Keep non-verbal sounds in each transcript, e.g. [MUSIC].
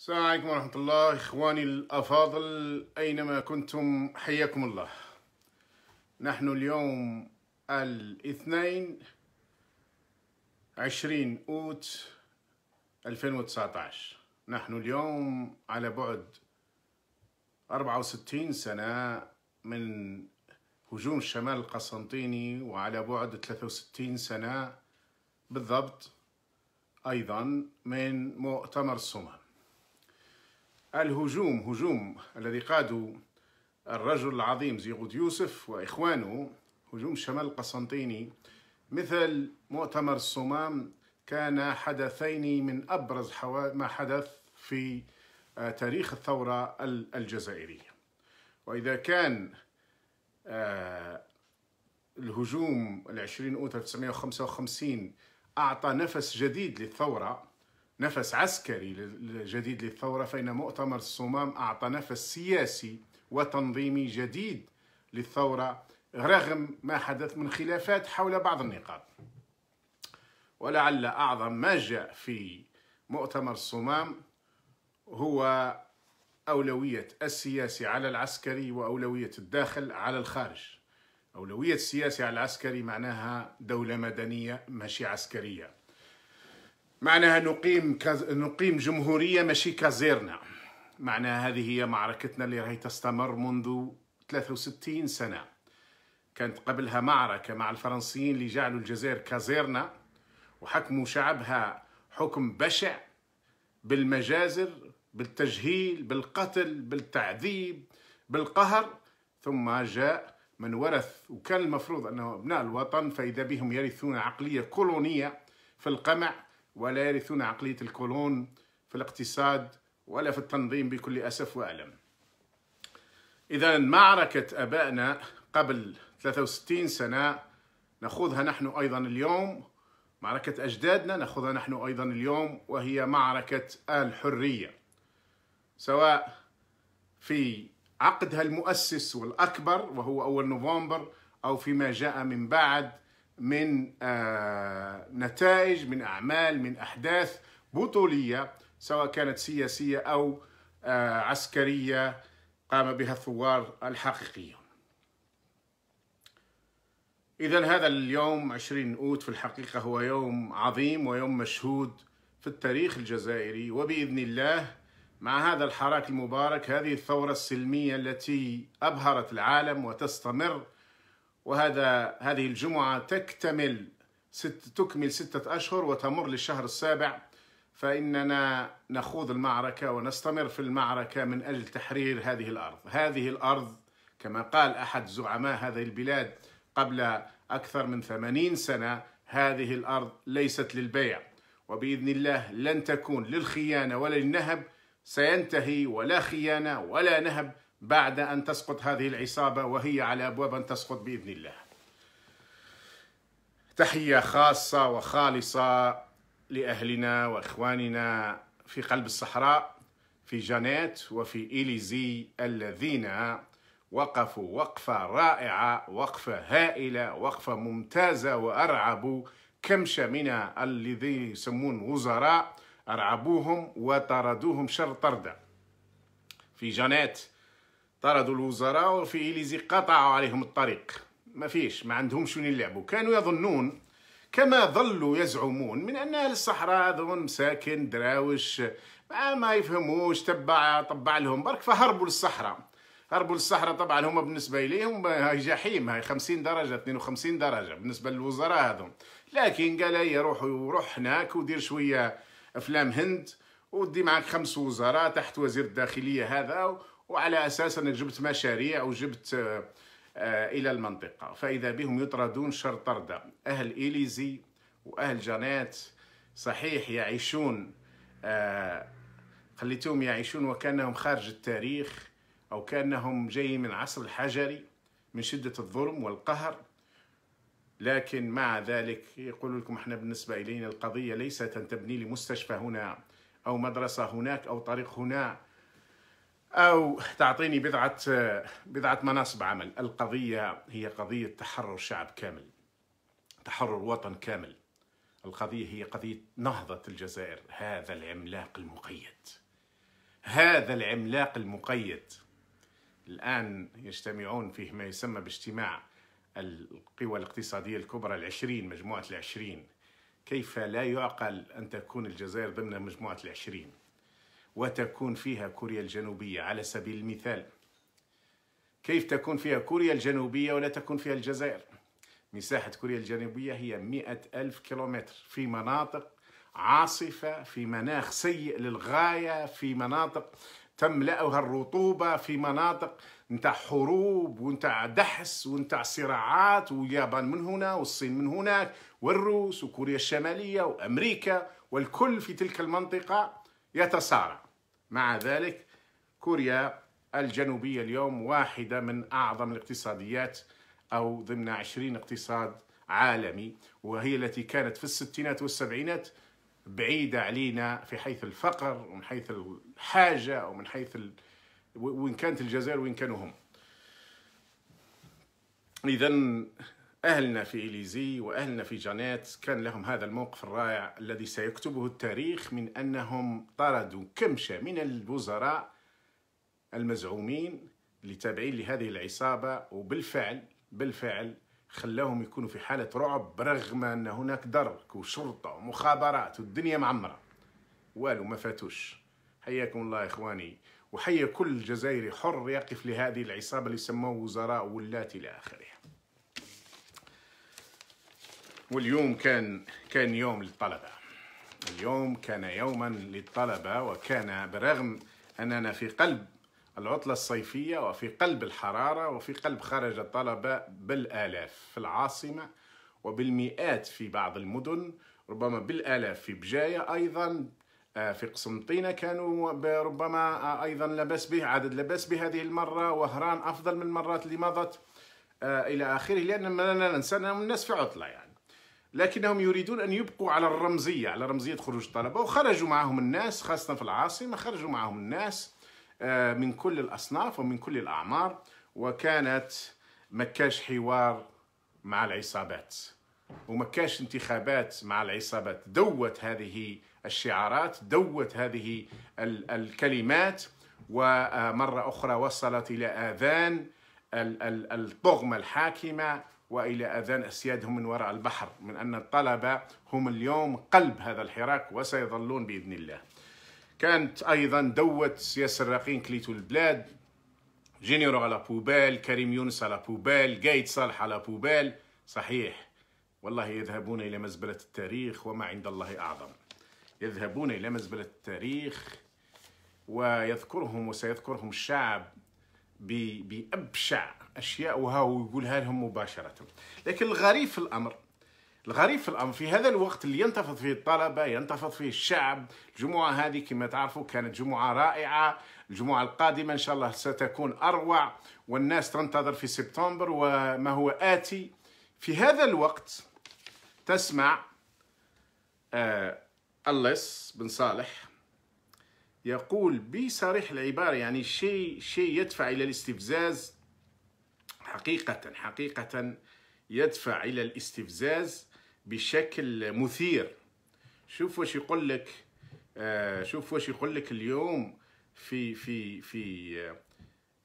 السلام عليكم ورحمة الله إخواني الأفاضل أينما كنتم حياكم الله نحن اليوم الاثنين عشرين أوت 2019 نحن اليوم على بعد 64 سنة من هجوم الشمال القسنطيني وعلى بعد 63 سنة بالضبط أيضا من مؤتمر الصومال الهجوم هجوم الذي قاده الرجل العظيم زيغود يوسف وإخوانه هجوم شمال القسنطيني مثل مؤتمر الصمام كان حدثين من أبرز ما حدث في آه، تاريخ الثورة الجزائرية وإذا كان آه، الهجوم العشرين أوتا 1955 أعطى نفس جديد للثورة نفس عسكري جديد للثورة فإن مؤتمر الصمام أعطى نفس سياسي وتنظيمي جديد للثورة رغم ما حدث من خلافات حول بعض النقاط ولعل أعظم ما جاء في مؤتمر الصمام هو أولوية السياسي على العسكري وأولوية الداخل على الخارج أولوية السياسي على العسكري معناها دولة مدنية ماشي عسكرية معناها نقيم كز... نقيم جمهورية ماشي كازيرنا معناها هذه هي معركتنا اللي راهي تستمر منذ 63 سنة كانت قبلها معركة مع الفرنسيين اللي جعلوا الجزائر كازيرنا وحكموا شعبها حكم بشع بالمجازر بالتجهيل بالقتل بالتعذيب بالقهر ثم جاء من ورث وكان المفروض أنه أبناء الوطن فإذا بهم يرثون عقلية كولونية في القمع ولا يرثون عقلية الكولون في الاقتصاد ولا في التنظيم بكل أسف وألم إذا معركة أبائنا قبل 63 سنة نخوضها نحن أيضا اليوم معركة أجدادنا نخوضها نحن أيضا اليوم وهي معركة الحرية سواء في عقدها المؤسس والأكبر وهو أول نوفمبر أو فيما جاء من بعد من آه، نتائج من أعمال من أحداث بطولية سواء كانت سياسية أو آه، عسكرية قام بها الثوار الحقيقيون إذا هذا اليوم 20 أوت في الحقيقة هو يوم عظيم ويوم مشهود في التاريخ الجزائري وبإذن الله مع هذا الحراك المبارك هذه الثورة السلمية التي أبهرت العالم وتستمر وهذا هذه الجمعة تكتمل ست تكمل ستة أشهر وتمر للشهر السابع فإننا نخوض المعركة ونستمر في المعركة من أجل تحرير هذه الأرض هذه الأرض كما قال أحد زعماء هذه البلاد قبل أكثر من ثمانين سنة هذه الأرض ليست للبيع وبإذن الله لن تكون للخيانة ولا للنهب سينتهي ولا خيانة ولا نهب بعد أن تسقط هذه العصابة وهي على أبواب أن تسقط بإذن الله تحية خاصة وخالصة لأهلنا وإخواننا في قلب الصحراء في جانيت وفي إليزي الذين وقفوا وقفة رائعة وقفة هائلة وقفة ممتازة وأرعبوا كمشة من الذين يسمون وزراء أرعبوهم وطردوهم شر طردة في جانيت طردوا الوزراء وفي إليزي قطعوا عليهم الطريق ما فيش ما عندهمش وين يلعبوا كانوا يظنون كما ظلوا يزعمون من ان اهل الصحراء هذون مساكن دراوش ما, ما يفهموش تبع طبع لهم برك فهربوا للصحراء هربوا للصحراء طبعا هما بالنسبه اليهم هاي جحيم هاي 50 درجه 52 درجه بالنسبه للوزراء هذون لكن قال لي روح روح هناك ودير شويه افلام هند ودي معك خمس وزراء تحت وزير الداخليه هذا وعلى اساس انك جبت مشاريع وجبت آه، الى المنطقه فاذا بهم يطردون شر طرده اهل ايليزي واهل جانات صحيح يعيشون آه، خليتهم يعيشون وكانهم خارج التاريخ او كانهم جايين من عصر الحجري من شده الظلم والقهر لكن مع ذلك يقول لكم احنا بالنسبه الينا القضيه ليست ان تبني لي مستشفى هنا او مدرسه هناك او طريق هنا أو تعطيني بضعة بضعة مناصب عمل القضية هي قضية تحرر شعب كامل تحرر وطن كامل القضية هي قضية نهضة الجزائر هذا العملاق المقيد هذا العملاق المقيد الآن يجتمعون فيه ما يسمى باجتماع القوى الاقتصادية الكبرى العشرين مجموعة العشرين كيف لا يعقل أن تكون الجزائر ضمن مجموعة العشرين وتكون فيها كوريا الجنوبية على سبيل المثال كيف تكون فيها كوريا الجنوبية ولا تكون فيها الجزائر مساحة كوريا الجنوبية هي مئة ألف كيلومتر في مناطق عاصفة في مناخ سيء للغاية في مناطق تملأها الرطوبة في مناطق نتاع حروب ونتاع دحس ونتاع صراعات واليابان من هنا والصين من هناك والروس وكوريا الشمالية وأمريكا والكل في تلك المنطقة يتصارع مع ذلك كوريا الجنوبية اليوم واحدة من أعظم الاقتصاديات أو ضمن عشرين اقتصاد عالمي وهي التي كانت في الستينات والسبعينات بعيدة علينا في حيث الفقر ومن حيث الحاجة ومن حيث ال... وإن كانت الجزائر وإن كانوا هم إذا أهلنا في إليزي وأهلنا في جانيت كان لهم هذا الموقف الرائع الذي سيكتبه التاريخ من أنهم طردوا كمشة من الوزراء المزعومين اللي تابعين لهذه العصابة وبالفعل بالفعل خلاهم يكونوا في حالة رعب برغم أن هناك درك وشرطة ومخابرات والدنيا معمرة والو ما فاتوش حياكم الله إخواني وحيا كل جزائري حر يقف لهذه العصابة اللي سموه وزراء ولات إلى آخره واليوم كان كان يوم للطلبة اليوم كان يوما للطلبة وكان بالرغم أننا في قلب العطلة الصيفية وفي قلب الحرارة وفي قلب خرج الطلبة بالآلاف في العاصمة وبالمئات في بعض المدن ربما بالآلاف في بجاية أيضا آه، في قسنطينة كانوا ربما آه، أيضا لبس به عدد لبس به هذه المرة وهران أفضل من المرات اللي مضت آه، إلى آخره لأن ما ننسى الناس في عطلة يعني لكنهم يريدون أن يبقوا على الرمزية على رمزية خروج الطلبة وخرجوا معهم الناس خاصة في العاصمة خرجوا معهم الناس آه، من كل الأصناف ومن كل الأعمار وكانت مكاش حوار مع العصابات ومكاش انتخابات مع العصابات دوت هذه الشعارات دوت هذه الكلمات ومرة أخرى وصلت إلى آذان الطغمة الحاكمة والى اذان اسيادهم من وراء البحر من ان الطلبه هم اليوم قلب هذا الحراك وسيظلون باذن الله. كانت ايضا دوت ياسر راقين كليتو البلاد جينيرو على بوبال كريم يونس على بوبال قايد صالح على بوبال صحيح والله يذهبون الى مزبله التاريخ وما عند الله اعظم. يذهبون الى مزبله التاريخ ويذكرهم وسيذكرهم الشعب بابشع اشياء وهو يقولها لهم مباشره لكن الغريب في الامر الغريب في الامر في هذا الوقت اللي ينتفض فيه الطلبه ينتفض فيه الشعب الجمعه هذه كما تعرفوا كانت جمعه رائعه الجمعه القادمه ان شاء الله ستكون اروع والناس تنتظر في سبتمبر وما هو اتي في هذا الوقت تسمع آه اللص بن صالح يقول بصريح العبارة يعني شيء شيء يدفع إلى الاستفزاز حقيقة حقيقة يدفع إلى الاستفزاز بشكل مثير شوف واش يقول لك آه، شوف واش يقول لك اليوم في في في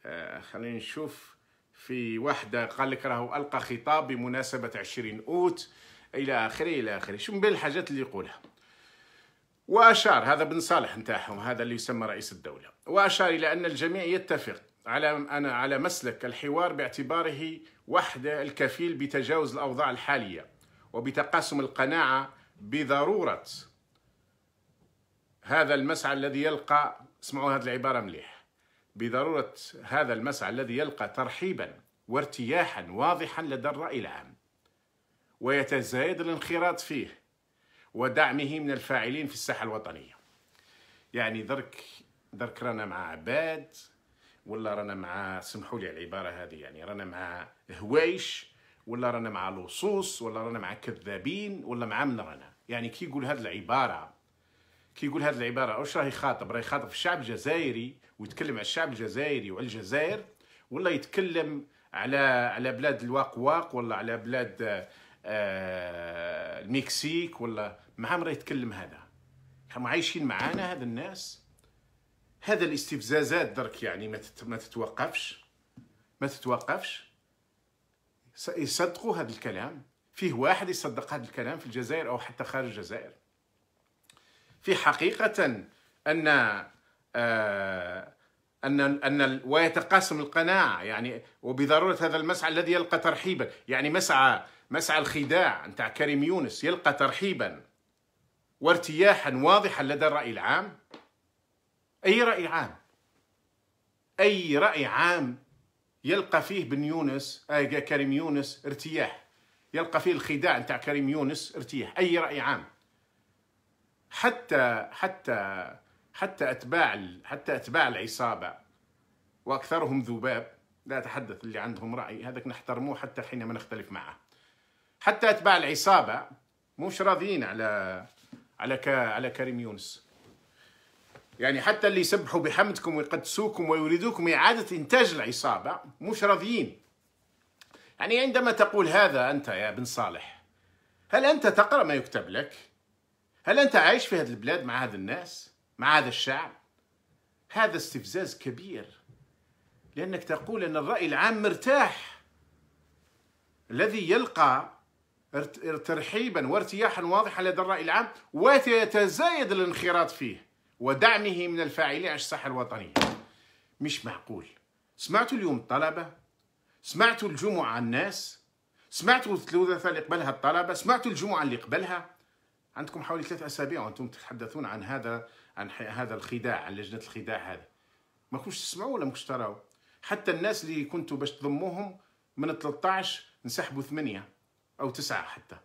آه، خلينا نشوف في واحدة قال لك راهو ألقى خطاب بمناسبة عشرين أوت إلى آخره إلى آخره شو من بين الحاجات اللي يقولها وأشار هذا بن صالح نتاعهم هذا اللي يسمى رئيس الدولة وأشار إلى أن الجميع يتفق على أنا على مسلك الحوار باعتباره وحده الكفيل بتجاوز الأوضاع الحالية وبتقاسم القناعة بضرورة هذا المسعى الذي يلقى اسمعوا هذه العبارة مليح بضرورة هذا المسعى الذي يلقى ترحيبا وارتياحا واضحا لدى الرأي العام ويتزايد الانخراط فيه ودعمه من الفاعلين في الساحة الوطنية يعني درك درك رانا مع عباد ولا رانا مع سمحوا لي على العبارة هذه يعني رانا مع هوايش ولا رانا مع لصوص ولا رانا مع كذابين ولا مع من رانا يعني كي يقول هذه العبارة كي يقول هذه العبارة واش راه يخاطب راه يخاطب الشعب الجزائري ويتكلم على الشعب الجزائري وعلى الجزائر ولا يتكلم على على بلاد الواقواق ولا على بلاد آه، المكسيك ولا ما عمره يتكلم هذا هم عايشين معانا هذا الناس هذا الاستفزازات درك يعني ما تتوقفش ما تتوقفش يصدقوا هذا الكلام فيه واحد يصدق هذا الكلام في الجزائر او حتى خارج الجزائر في حقيقه ان آه، ان ان ويتقاسم القناعه يعني وبضروره هذا المسعى الذي يلقى ترحيبا يعني مسعى مسعى الخداع نتاع كريم يونس يلقى ترحيبا وارتياحا واضحا لدى الرأي العام أي رأي عام أي رأي عام يلقى فيه بن يونس آه، كريم يونس ارتياح يلقى فيه الخداع نتاع كريم يونس ارتياح أي رأي عام حتى حتى حتى أتباع حتى أتباع العصابة وأكثرهم ذباب لا أتحدث اللي عندهم رأي هذاك نحترموه حتى حينما نختلف معه حتى اتباع العصابه مش راضيين على على ك... على كريم يونس يعني حتى اللي يسبحوا بحمدكم ويقدسوكم ويريدوكم اعاده انتاج العصابه مش راضيين يعني عندما تقول هذا انت يا بن صالح هل انت تقرا ما يكتب لك هل انت عايش في هذه البلاد مع هذا الناس مع هذا الشعب هذا استفزاز كبير لانك تقول ان الراي العام مرتاح الذي يلقى ترحيبا وارتياحا واضحا لدى الرأي العام ويتزايد الانخراط فيه ودعمه من الفاعلين على الساحة الوطنية مش معقول سمعتوا اليوم الطلبة سمعتوا الجمعة الناس سمعتوا الثلاثة اللي قبلها الطلبة سمعتوا الجمعة اللي قبلها عندكم حوالي ثلاث أسابيع وأنتم تتحدثون عن هذا عن هذا الخداع عن لجنة الخداع هذه ما كنتش تسمعوا ولا ما كنتش تراوا حتى الناس اللي كنتوا باش تضموهم من 13 نسحبوا ثمانية أو تسعة حتى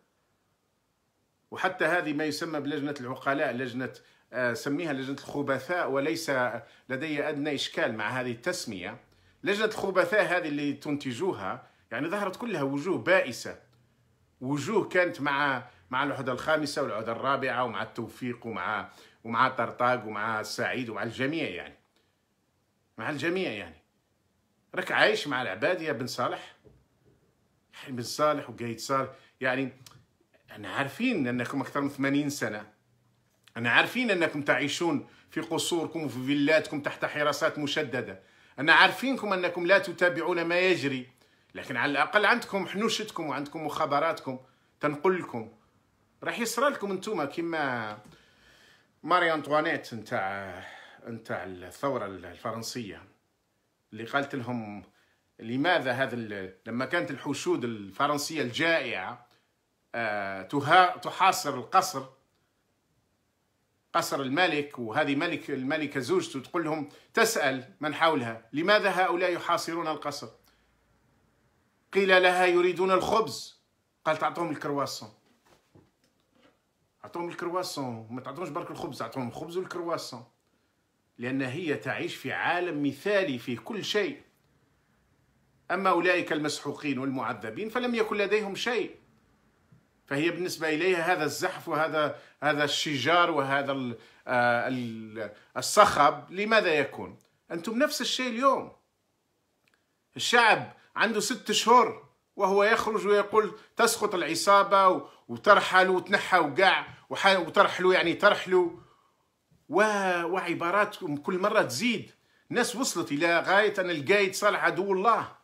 وحتى هذه ما يسمى بلجنة العقلاء لجنة آه، سميها لجنة الخبثاء وليس لدي أدنى إشكال مع هذه التسمية لجنة الخبثاء هذه اللي تنتجوها يعني ظهرت كلها وجوه بائسة وجوه كانت مع مع العهدة الخامسة والعهدة الرابعة ومع التوفيق ومع ومع طرطاق ومع السعيد ومع الجميع يعني مع الجميع يعني راك عايش مع العبادية بن صالح بن صالح وقايد صالح يعني أنا عارفين أنكم أكثر من 80 سنة أنا عارفين أنكم تعيشون في قصوركم وفي فيلاتكم تحت حراسات مشددة أنا عارفينكم أنكم لا تتابعون ما يجري لكن على الأقل عندكم حنوشتكم وعندكم مخابراتكم تنقل لكم راح يصرى لكم انتوما كما ماري انطوانيت نتاع نتاع الثوره الفرنسيه اللي قالت لهم لماذا هذا لما كانت الحشود الفرنسية الجائعة آه، تحاصر القصر قصر الملك وهذه ملك الملكة زوجته تقول لهم تسأل من حولها لماذا هؤلاء يحاصرون القصر قيل لها يريدون الخبز قال تعطوهم الكرواسون اعطوهم الكرواسون ما تعطوهمش برك الخبز اعطوهم الخبز والكرواسون لأن هي تعيش في عالم مثالي فيه كل شيء أما أولئك المسحوقين والمعذبين فلم يكن لديهم شيء فهي بالنسبة إليها هذا الزحف وهذا هذا الشجار وهذا آه، الصخب لماذا يكون؟ أنتم نفس الشيء اليوم الشعب عنده ست شهور وهو يخرج ويقول تسقط العصابة وترحلوا وتنحى وقع وترحلوا يعني ترحلوا وعباراتكم كل مرة تزيد الناس وصلت إلى غاية أن القايد صالح عدو الله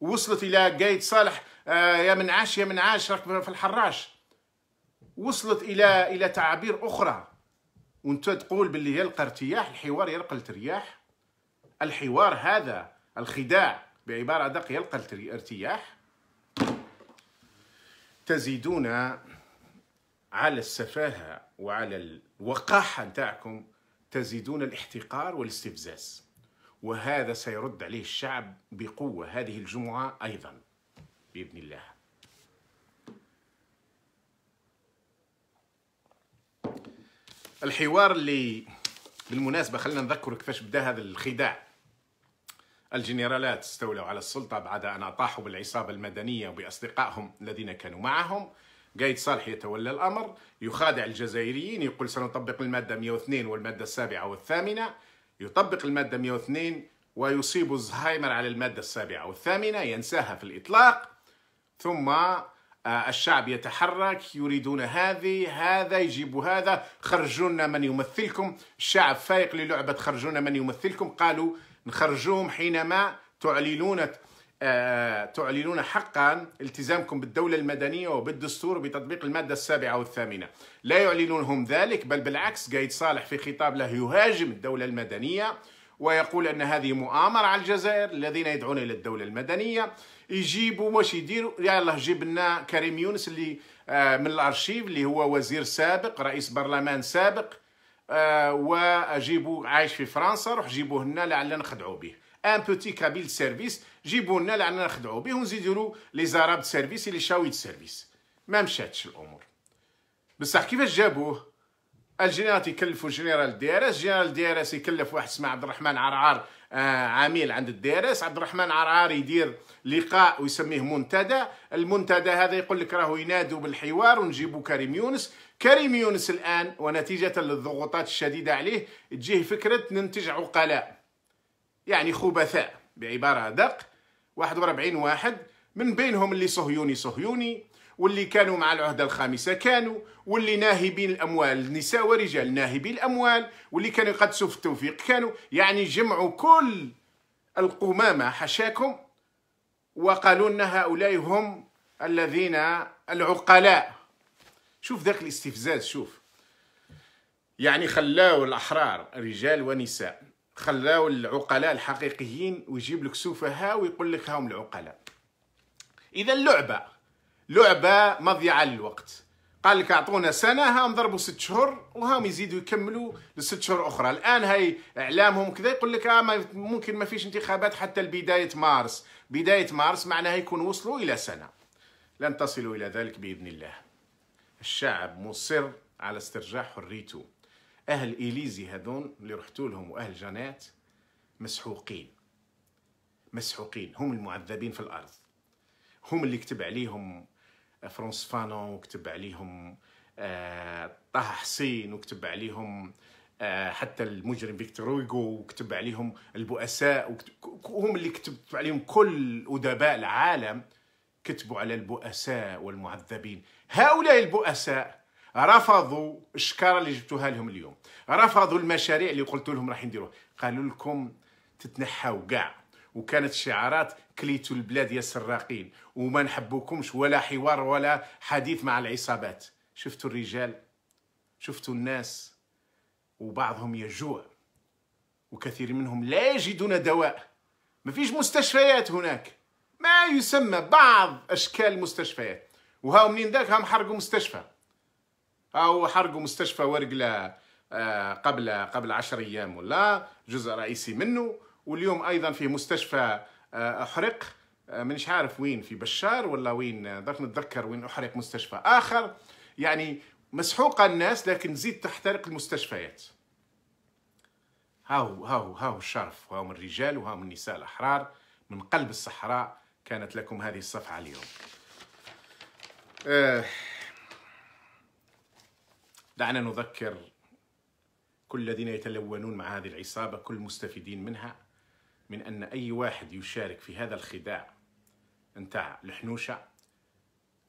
وصلت الى قايد صالح آه، يا من عاش يا عاش راك في الحراش وصلت الى الى تعابير اخرى وانت تقول باللي يلقى ارتياح الحوار يلقى الترياح الحوار هذا الخداع بعباره ادق يلقى الارتياح تزيدون على السفاهه وعلى الوقاحه نتاعكم تزيدون الاحتقار والاستفزاز وهذا سيرد عليه الشعب بقوة هذه الجمعة أيضا بإذن الله الحوار اللي بالمناسبة خلينا نذكر كيفاش بدا هذا الخداع الجنرالات استولوا على السلطة بعد أن أطاحوا بالعصابة المدنية وبأصدقائهم الذين كانوا معهم قايد صالح يتولى الأمر يخادع الجزائريين يقول سنطبق المادة 102 والمادة السابعة والثامنة يطبق المادة 102 ويصيب الزهايمر على المادة السابعة والثامنة ينساها في الإطلاق ثم آه، الشعب يتحرك يريدون هذه هذا يجيب هذا خرجونا من يمثلكم الشعب فايق للعبة خرجونا من يمثلكم قالوا نخرجوهم حينما تعلنون آه، تعلنون حقا التزامكم بالدولة المدنية وبالدستور بتطبيق المادة السابعة والثامنة لا يعلنون هم ذلك بل بالعكس قايد صالح في خطاب له يهاجم الدولة المدنية ويقول أن هذه مؤامرة على الجزائر الذين يدعون إلى الدولة المدنية يجيبوا واش يديروا يا جيب لنا كريم يونس اللي آه، من الأرشيف اللي هو وزير سابق رئيس برلمان سابق آه، وأجيبوا عايش في فرنسا روح جيبوه لنا لعلنا نخدعوا به ان بوتي كابيل سيرفيس جيبوا لنا لعنا نخدعوا به ونزيدوا لي زاراب سيرفيس لي شاويت سيرفيس ما مشاتش الامور بصح كيفاش جابوه الجنرال يكلفوا جنرال دي ار اس جنرال دي ار اس يكلف واحد اسمه عبد الرحمن عرعر آه عميل عند الدي ار اس عبد الرحمن عرعر يدير لقاء ويسميه منتدى المنتدى هذا يقول لك راهو ينادوا بالحوار ونجيبوا كريم يونس كريم يونس الان ونتيجه للضغوطات الشديده عليه تجيه فكره ننتج عقلاء يعني خبثاء بعبارة دق 41 واحد من بينهم اللي صهيوني صهيوني واللي كانوا مع العهدة الخامسة كانوا واللي ناهبين الأموال نساء ورجال ناهبي الأموال واللي كانوا يقدسوا في التوفيق كانوا يعني جمعوا كل القمامة حشاكم وقالوا أن هؤلاء هم الذين العقلاء شوف ذاك الاستفزاز شوف يعني خلاو الأحرار رجال ونساء خلاو العقلاء الحقيقيين ويجيب لك سفهاء ويقول لك هاهم العقلاء اذا اللعبه لعبه مضيعه للوقت قال لك اعطونا سنه هاهم ضربوا ست شهور وهاهم يزيدوا يكملوا لست شهور اخرى الان هاي اعلامهم كذا يقول لك آه ممكن ما فيش انتخابات حتى لبدايه مارس بدايه مارس معناها يكون وصلوا الى سنه لن تصلوا الى ذلك باذن الله الشعب مصر على استرجاع حريته اهل اليزي هذون اللي رحتوا لهم واهل جنات مسحوقين مسحوقين هم المعذبين في الارض هم اللي كتب عليهم آه، فرانس فانون وكتب عليهم آه، طه حسين وكتب عليهم آه، حتى المجرم فيكتور هويغو وكتب عليهم البؤساء هم اللي كتب عليهم كل ادباء العالم كتبوا على البؤساء والمعذبين هؤلاء البؤساء رفضوا الشكاره اللي جبتوها لهم اليوم رفضوا المشاريع اللي قلت لهم راح نديروه قالوا لكم تتنحوا كاع وكانت شعارات كليتوا البلاد يا سراقين وما نحبوكمش ولا حوار ولا حديث مع العصابات شفتوا الرجال شفتوا الناس وبعضهم يجوع وكثير منهم لا يجدون دواء ما فيش مستشفيات هناك ما يسمى بعض اشكال المستشفيات وهاو منين ذاك هم حرقوا مستشفى أو حرقوا مستشفى ورقلة آه، قبل قبل عشر أيام ولا جزء رئيسي منه واليوم أيضا في مستشفى آه، أحرق آه، منش عارف وين في بشار ولا وين درك نتذكر وين أحرق مستشفى آخر يعني مسحوقة الناس لكن زيد تحترق المستشفيات هاو هاو هاو الشرف وهاو من الرجال وهاو من النساء الأحرار من قلب الصحراء كانت لكم هذه الصفحة اليوم آه دعنا نذكر كل الذين يتلونون مع هذه العصابة كل المستفيدين منها من أن أي واحد يشارك في هذا الخداع نتاع الحنوشة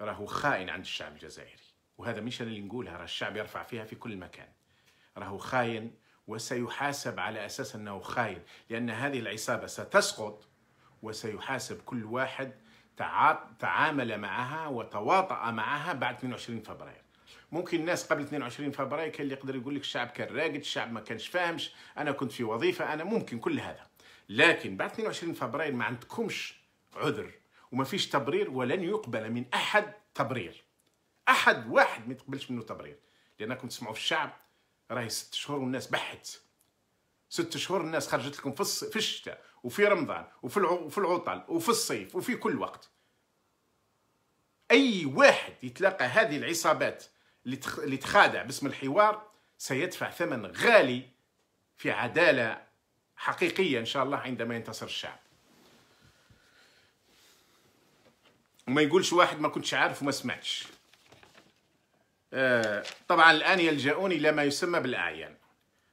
راهو خائن عند الشعب الجزائري وهذا مش أنا اللي نقولها راه الشعب يرفع فيها في كل مكان راهو خائن وسيحاسب على أساس أنه خائن لأن هذه العصابة ستسقط وسيحاسب كل واحد تعامل معها وتواطأ معها بعد 22 فبراير ممكن الناس قبل 22 فبراير كان اللي يقدر يقول لك الشعب كان راقد الشعب ما كانش فاهمش انا كنت في وظيفه انا ممكن كل هذا لكن بعد 22 فبراير ما عندكمش عذر وما فيش تبرير ولن يقبل من احد تبرير احد واحد ما يتقبلش منه تبرير لانكم تسمعوا في الشعب راهي ست شهور والناس بحت ست شهور الناس خرجت لكم في في الشتاء وفي رمضان وفي في العطل وفي الصيف وفي كل وقت اي واحد يتلقى هذه العصابات اللي تخادع باسم الحوار سيدفع ثمن غالي في عدالة حقيقية إن شاء الله عندما ينتصر الشعب وما يقولش واحد ما كنتش عارف وما سمعتش آه، طبعا الآن يلجؤون إلى ما يسمى بالأعيان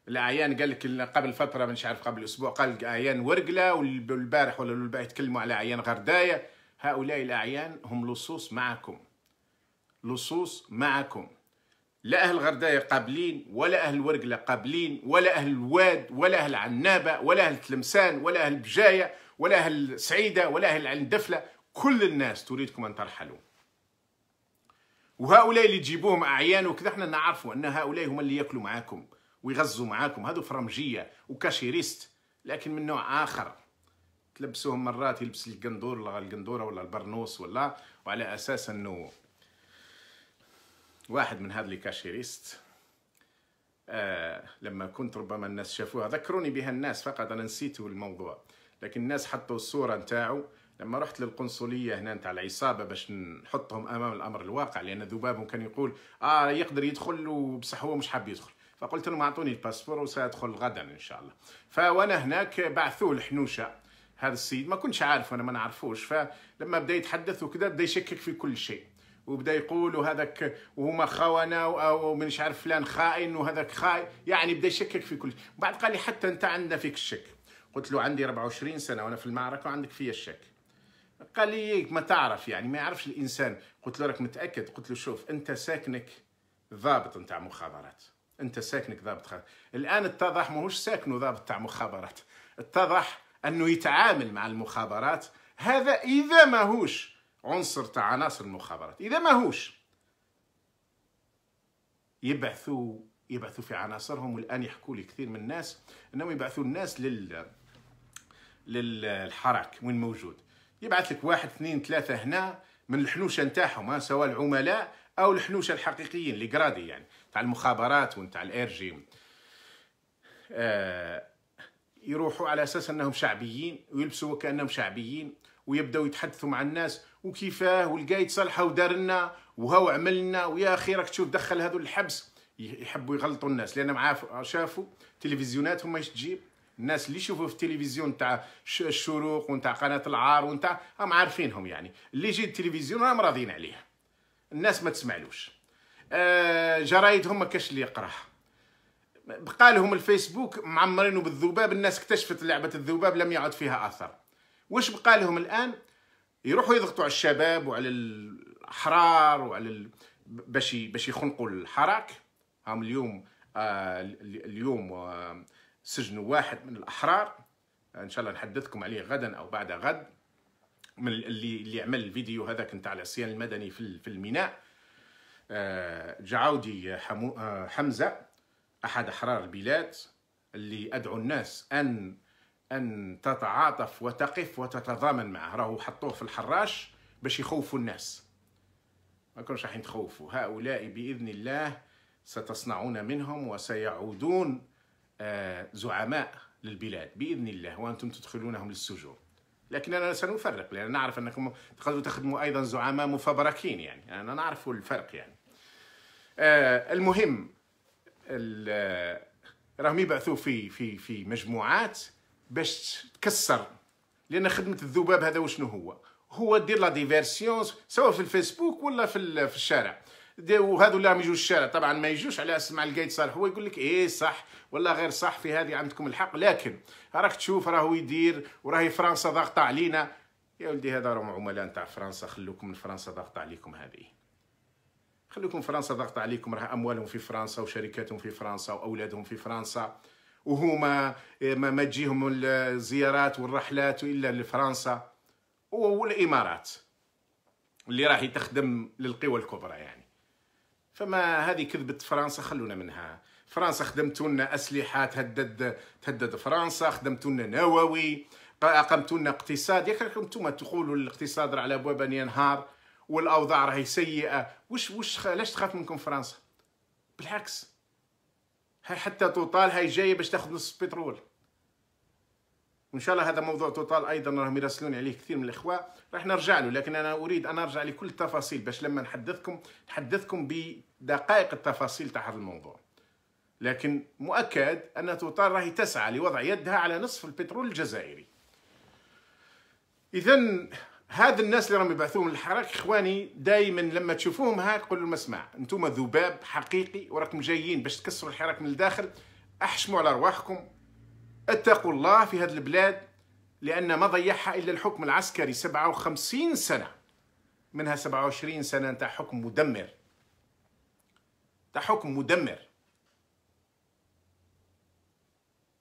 الأعيان قال لك قبل فترة مش عارف قبل أسبوع قال أعيان ورقلة والبارح ولا البارح يتكلموا على أعيان غرداية هؤلاء الأعيان هم لصوص معكم لصوص معكم لا أهل غردايه قابلين ولا أهل ورقله قابلين ولا أهل الواد ولا أهل عنابة ولا أهل تلمسان ولا أهل بجاية ولا أهل سعيدة ولا أهل دفله كل الناس تريدكم أن ترحلوا وهؤلاء اللي تجيبوهم أعيان وكذا احنا نعرفوا أن هؤلاء هم اللي يأكلوا معاكم ويغزوا معاكم هذو فرمجية وكاشيريست لكن من نوع آخر تلبسوهم مرات يلبس القندور ولا القندورة ولا البرنوس ولا وعلى أساس أنه واحد من هذا الكاشيريست آه لما كنت ربما الناس شافوها ذكروني بها الناس فقط انا نسيت الموضوع لكن الناس حطوا الصوره نتاعو لما رحت للقنصليه هنا نتاع العصابه باش نحطهم امام الامر الواقع لان ذبابهم كان يقول اه يقدر يدخل وبصح هو مش حاب يدخل فقلت لهم اعطوني الباسبور وسادخل غدا ان شاء الله فوانا هناك بعثوه الحنوشه هذا السيد ما كنتش عارف انا ما نعرفوش فلما بدا يتحدث وكذا بدا يشكك في كل شيء وبدا يقول هذاك وهما خونه او عارف فلان خائن وهذاك خائن يعني بدا يشكك في كل شيء بعد قال لي حتى انت عندنا فيك الشك قلت له عندي 24 سنه وانا في المعركه وعندك فيا الشك قال لي إيه، ما تعرف يعني ما يعرفش الانسان قلت له راك متاكد قلت له شوف انت ساكنك ضابط نتاع مخابرات انت ساكنك ضابط خارج. الان اتضح ماهوش ساكنه ضابط تاع مخابرات اتضح انه يتعامل مع المخابرات هذا اذا ماهوش عنصر تاع عناصر المخابرات اذا ماهوش يبعثوا يبعثوا في عناصرهم والان يحكوا لي كثير من الناس انهم يبعثوا الناس لل للحراك وين موجود يبعث لك واحد اثنين ثلاثه هنا من الحنوشه نتاعهم سواء العملاء او الحنوشه الحقيقيين اللي جرادي يعني تاع المخابرات ونتاع الاير جي آه يروحوا على اساس انهم شعبيين ويلبسوا وكانهم شعبيين ويبداو يتحدثوا مع الناس وكيفاه والكاع يتصالحوا ودار لنا وهاو عمل لنا ويا اخي راك تشوف دخل هذو الحبس يحبوا يغلطوا الناس لان معاه شافوا تلفزيونات هما اش تجيب الناس اللي يشوفوا في التلفزيون تاع الشروق ونتاع قناه العار ونتاع راهم عارفينهم يعني اللي يجي التلفزيون راهم راضيين عليه الناس ما تسمعلوش آه، جرايدهم ما كاش اللي يقراها بقى لهم الفيسبوك معمرينه بالذباب الناس اكتشفت لعبه الذباب لم يعد فيها اثر واش بقى لهم الان يروحوا يضغطوا على الشباب وعلى الاحرار وعلى ال... باش باش يخنقوا الحراك هم اليوم آه اليوم آه سجن واحد من الاحرار آه، ان شاء الله نحدثكم عليه غدا او بعد غد من اللي اللي عمل الفيديو هذاك نتاع العصيان المدني في في الميناء آه جعاودي حمو آه، حمزه احد احرار البلاد اللي ادعو الناس ان ان تتعاطف وتقف وتتضامن معه راهو حطوه في الحراش باش يخوفوا الناس ما كانوش راحين تخوفوا هؤلاء باذن الله ستصنعون منهم وسيعودون آه، زعماء للبلاد باذن الله وانتم تدخلونهم للسجون لكننا سنفرق لان نعرف انكم تقدروا تخدموا ايضا زعماء مفبركين يعني انا نعرف الفرق يعني آه، المهم آه، راهم يبعثوا في في في مجموعات باش تكسر لان خدمه الذباب هذا وشنو هو هو دير لا ديفيرسيون سواء في الفيسبوك ولا في في الشارع وهذو اللي راهم يجوا الشارع طبعا ما يجوش على اسمع القايد صالح هو يقول لك ايه صح ولا غير صح في هذه عندكم الحق لكن راك تشوف راهو يدير وراهي فرنسا ضاغطه علينا يا ولدي هذا راهم عملاء نتاع فرنسا خلوكم من فرنسا ضاغطه عليكم هذه خلوكم فرنسا ضاغطه عليكم راه اموالهم في فرنسا وشركاتهم في فرنسا واولادهم في فرنسا وهما ما ما تجيهم الزيارات والرحلات الا لفرنسا والامارات اللي راهي تخدم للقوى الكبرى يعني فما هذه كذبه فرنسا خلونا منها فرنسا خدمت لنا اسلحه تهدد تهدد فرنسا خدمت لنا نووي اقمت لنا اقتصاد ياك راكم انتم تقولوا الاقتصاد راه على ابواب ان ينهار والاوضاع راهي سيئه وش وش علاش تخاف منكم فرنسا بالعكس هاي حتى توطال هاي جايه باش تاخذ نص بترول وان شاء الله هذا موضوع توطال ايضا راهم يراسلوني عليه كثير من الاخوه راح نرجع له لكن انا اريد ان ارجع لكل التفاصيل باش لما نحدثكم نحدثكم بدقائق التفاصيل تاع هذا الموضوع لكن مؤكد ان توطال راهي تسعى لوضع يدها على نصف البترول الجزائري اذا هذا الناس اللي راهم يبعثوهم للحراك اخواني دائما لما تشوفوهم هاك قولوا لهم اسمع انتم ذباب حقيقي وراكم جايين باش تكسروا الحراك من الداخل احشموا على ارواحكم اتقوا الله في هذه البلاد لان ما ضيعها الا الحكم العسكري 57 سنه منها 27 سنه نتاع حكم مدمر تاع حكم مدمر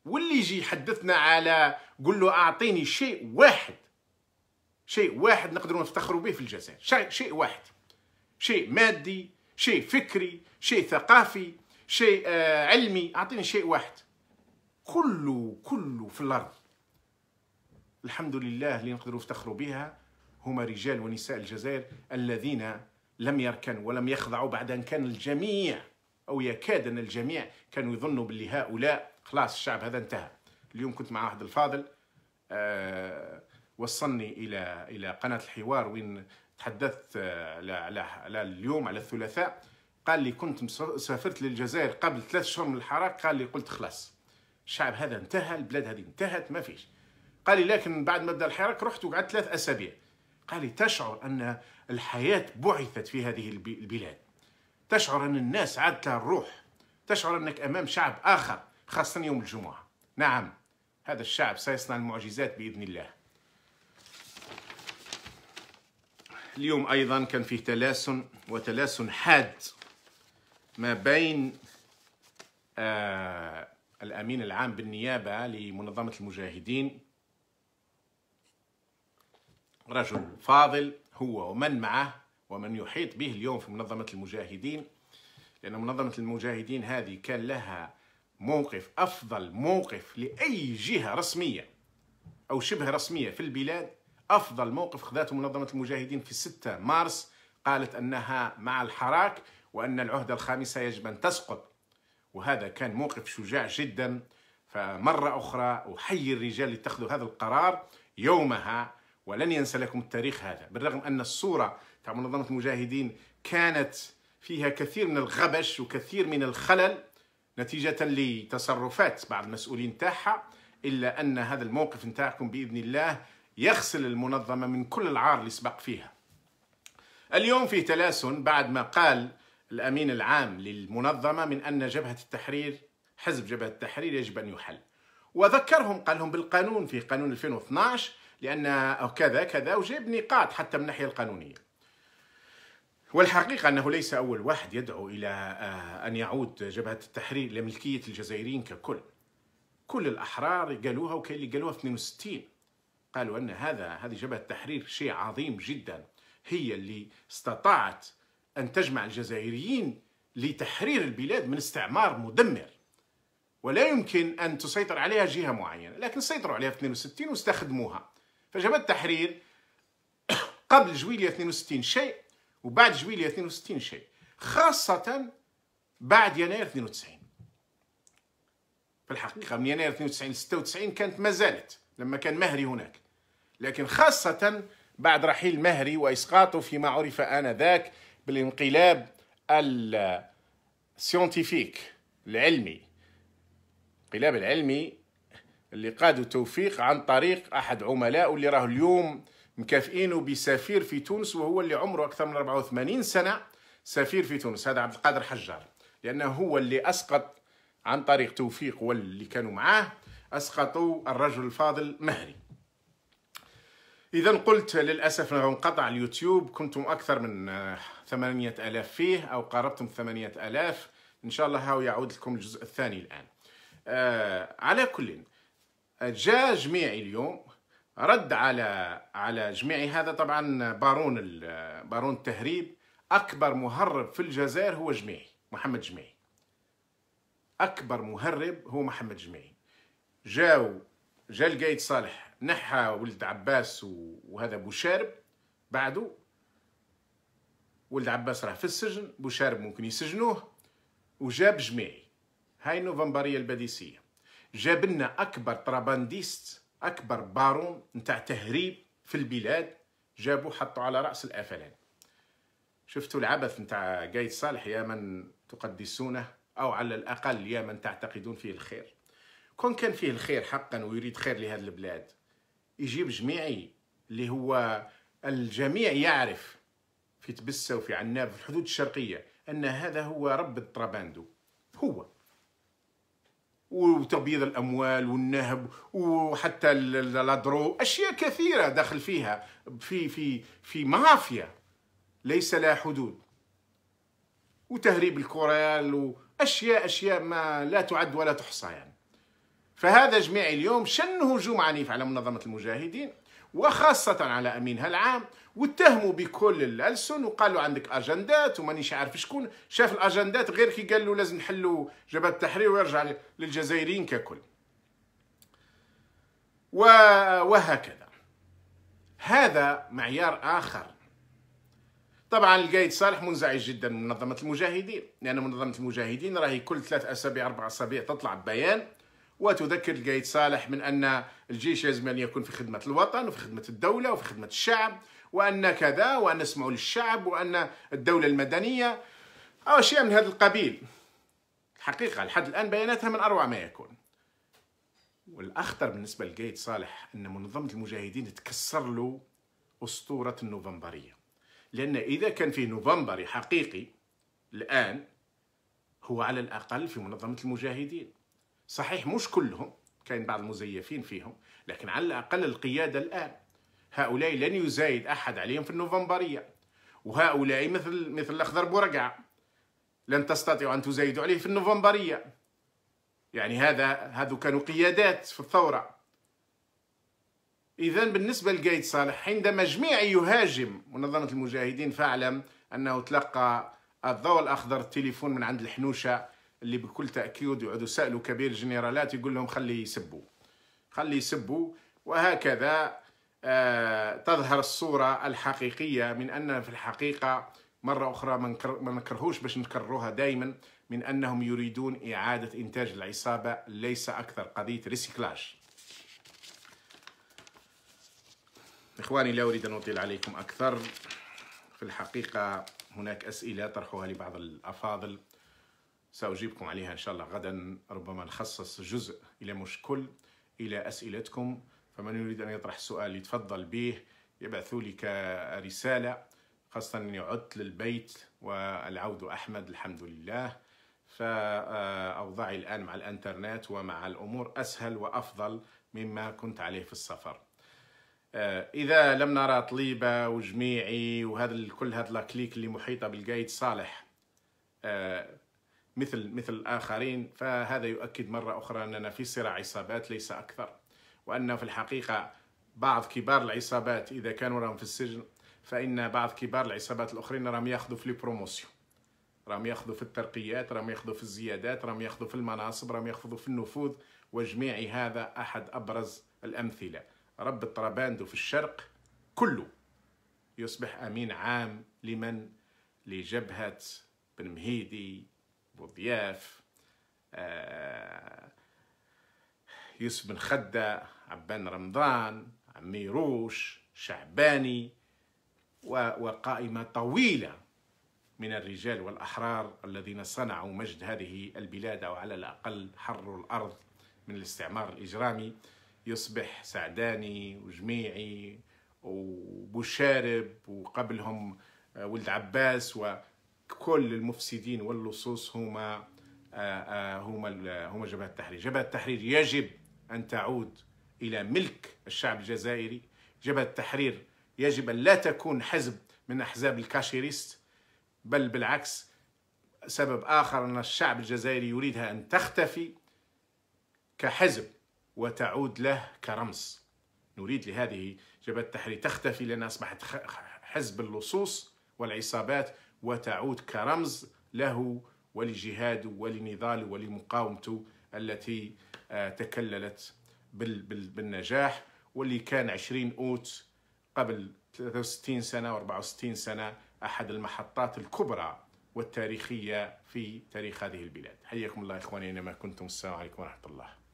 واللي يجي يحدثنا على قل له اعطيني شيء واحد شيء واحد نقدروا نفتخروا به في الجزائر شيء, شيء واحد شيء مادي شيء فكري شيء ثقافي شيء آه، علمي اعطيني شيء واحد كله كله في الارض الحمد لله اللي نقدروا نفتخروا بها هما رجال ونساء الجزائر الذين لم يركنوا ولم يخضعوا بعد ان كان الجميع او يكاد ان الجميع كانوا يظنوا باللي هؤلاء خلاص الشعب هذا انتهى اليوم كنت مع واحد الفاضل آه وصلني الى الى قناه الحوار وين تحدثت على آه، على, اليوم على الثلاثاء قال لي كنت سافرت للجزائر قبل ثلاث شهور من الحراك قال لي قلت خلاص الشعب هذا انتهى البلاد هذه انتهت ما فيش قال لي لكن بعد ما بدا الحراك رحت وقعدت ثلاث اسابيع قال لي تشعر ان الحياه بعثت في هذه البلاد تشعر ان الناس عادت لها الروح تشعر انك امام شعب اخر خاصه يوم الجمعه نعم هذا الشعب سيصنع المعجزات باذن الله اليوم أيضا كان فيه تلاسن وتلاسن حاد ما بين آه الأمين العام بالنيابة لمنظمة المجاهدين رجل فاضل هو ومن معه ومن يحيط به اليوم في منظمة المجاهدين لأن منظمة المجاهدين هذه كان لها موقف أفضل موقف لأي جهة رسمية أو شبه رسمية في البلاد أفضل موقف خذاته منظمة المجاهدين في 6 مارس قالت أنها مع الحراك وأن العهدة الخامسة يجب أن تسقط وهذا كان موقف شجاع جدا فمرة أخرى أحيي الرجال لاتخذوا هذا القرار يومها ولن ينسى لكم التاريخ هذا بالرغم أن الصورة تاع منظمة المجاهدين كانت فيها كثير من الغبش وكثير من الخلل نتيجة لتصرفات بعض المسؤولين تاعها إلا أن هذا الموقف نتاعكم بإذن الله يغسل المنظمة من كل العار اللي سبق فيها اليوم في تلاسن بعد ما قال الأمين العام للمنظمة من أن جبهة التحرير حزب جبهة التحرير يجب أن يحل وذكرهم قال لهم بالقانون في قانون 2012 لأن أو كذا كذا وجيب نقاط حتى من الناحية القانونية والحقيقة أنه ليس أول واحد يدعو إلى آه، أن يعود جبهة التحرير لملكية الجزائريين ككل كل الأحرار قالوها وكاين اللي قالوها في 62 قالوا أن هذا هذه جبهة التحرير شيء عظيم جدا هي اللي استطاعت أن تجمع الجزائريين لتحرير البلاد من استعمار مدمر ولا يمكن أن تسيطر عليها جهة معينة لكن سيطروا عليها في 62 واستخدموها فجبهة التحرير [COUGHS] قبل جويلية 62 شيء وبعد جويلية 62 شيء خاصة بعد يناير 92 في الحقيقة من يناير 92 ل 96 كانت ما زالت لما كان مهري هناك لكن خاصة بعد رحيل مهري وإسقاطه فيما عرف آنذاك بالانقلاب السيونتيفيك العلمي الانقلاب العلمي اللي قادوا توفيق عن طريق أحد عملاء اللي راه اليوم مكافئينه بسفير في تونس وهو اللي عمره أكثر من 84 سنة سفير في تونس هذا عبد القادر حجار لأنه هو اللي أسقط عن طريق توفيق واللي كانوا معاه أسقطوا الرجل الفاضل مهري اذا قلت للاسف انه انقطع اليوتيوب كنتم اكثر من آه، ثمانية ألاف فيه او قاربتم ثمانية ألاف ان شاء الله هاو يعود لكم الجزء الثاني الان آه على كل جاء جميعي اليوم رد على على جميعي هذا طبعا بارون آه، بارون التهريب اكبر مهرب في الجزائر هو جميعي محمد جميعي اكبر مهرب هو محمد جميعي جاو جا القايد صالح نحى ولد عباس وهذا بوشارب بعده ولد عباس راه في السجن بوشارب ممكن يسجنوه وجاب جميعي هاي نوفمبريه الباديسيه جاب لنا اكبر طرابانديست اكبر بارون نتاع تهريب في البلاد جابوا حطوا على راس الافلان شفتوا العبث نتاع قايد صالح يا من تقدسونه او على الاقل يا من تعتقدون فيه الخير كون كان فيه الخير حقا ويريد خير لهذا البلاد يجيب جميعي اللي هو الجميع يعرف في تبسة وفي عناب في الحدود الشرقية أن هذا هو رب الطراباندو هو وتبييض الاموال والنهب وحتى الادرو اشياء كثيره داخل فيها في في في مافيا ليس لها حدود وتهريب الكورال واشياء اشياء ما لا تعد ولا تحصى يعني فهذا جميع اليوم شن هجوم عنيف على منظمة المجاهدين وخاصة على أمينها العام واتهموا بكل الألسن وقالوا عندك أجندات ومانيش عارف شكون شاف الأجندات غير كي قالوا لازم نحلوا جبهة التحرير ويرجع للجزائريين ككل وهكذا هذا معيار آخر طبعا القايد صالح منزعج جدا من منظمة المجاهدين لأن منظمة المجاهدين راهي كل ثلاث أسابيع أربع أسابيع تطلع ببيان وتذكر القايد صالح من أن الجيش يجب أن يكون في خدمة الوطن وفي خدمة الدولة وفي خدمة الشعب وأن كذا وأن نسمعوا للشعب وأن الدولة المدنية أو شيء من هذا القبيل الحقيقة لحد الآن بياناتها من أروع ما يكون والأخطر بالنسبة للقايد صالح أن منظمة المجاهدين تكسر له أسطورة النوفمبرية لأن إذا كان في نوفمبري حقيقي الآن هو على الأقل في منظمة المجاهدين صحيح مش كلهم كان بعض المزيفين فيهم لكن على الأقل القيادة الآن هؤلاء لن يزايد أحد عليهم في النوفمبرية وهؤلاء مثل مثل الأخضر بورقع لن تستطيعوا أن تزايدوا عليه في النوفمبرية يعني هذا هذو كانوا قيادات في الثورة إذا بالنسبة لقايد صالح عندما جميع يهاجم منظمة المجاهدين فاعلم أنه تلقى الضوء الأخضر التليفون من عند الحنوشة اللي بكل تاكيد يقعدوا سالوا كبير جنرالات يقول لهم خلي يسبوا خلي يسبوا وهكذا آه، تظهر الصوره الحقيقيه من ان في الحقيقه مره اخرى ما نكرهوش باش نكرروها دائما من انهم يريدون اعاده انتاج العصابه ليس اكثر قضيه ريسيكلاج إخواني لا أريد أن أطيل عليكم أكثر في الحقيقة هناك أسئلة طرحوها لبعض الأفاضل سأجيبكم عليها إن شاء الله غدا ربما نخصص جزء إلى مش كل إلى أسئلتكم فمن يريد أن يطرح سؤال يتفضل به يبعثوا لي كرسالة خاصة أني عدت للبيت والعود أحمد الحمد لله فأوضاعي الآن مع الأنترنت ومع الأمور أسهل وأفضل مما كنت عليه في السفر آه، إذا لم نرى طليبة وجميعي وهذا كل هذا الكليك اللي محيطة بالقايد صالح آه، مثل مثل الآخرين فهذا يؤكد مرة أخرى أننا في صراع عصابات ليس أكثر وأن في الحقيقة بعض كبار العصابات إذا كانوا راهم في السجن فإن بعض كبار العصابات الآخرين راهم ياخذوا في البروموسيون راهم ياخذوا في الترقيات راهم ياخذوا في الزيادات راهم ياخذوا في المناصب راهم ياخذوا في النفوذ وجميع هذا أحد أبرز الأمثلة رب الطراباندو في الشرق كله يصبح أمين عام لمن لجبهة بن مهيدي بوضياف آه، يوسف بن خدة عبان رمضان عميروش شعباني وقائمة طويلة من الرجال والأحرار الذين صنعوا مجد هذه البلاد أو على الأقل حروا الأرض من الاستعمار الإجرامي يصبح سعداني وجميعي وبوشارب وقبلهم آه، ولد عباس و كل المفسدين واللصوص هما آه، آه، هما هما جبهه التحرير، جبهه التحرير يجب ان تعود الى ملك الشعب الجزائري، جبهه التحرير يجب ان لا تكون حزب من احزاب الكاشيريست بل بالعكس سبب اخر ان الشعب الجزائري يريدها ان تختفي كحزب وتعود له كرمز. نريد لهذه جبهه التحرير تختفي لان اصبحت حزب اللصوص والعصابات وتعود كرمز له ولجهاده ولنضاله ولمقاومته التي آه، تكللت بالنجاح واللي كان 20 أوت قبل 63 سنة و64 سنة أحد المحطات الكبرى والتاريخية في تاريخ هذه البلاد حياكم الله إخواني أينما كنتم السلام عليكم ورحمة الله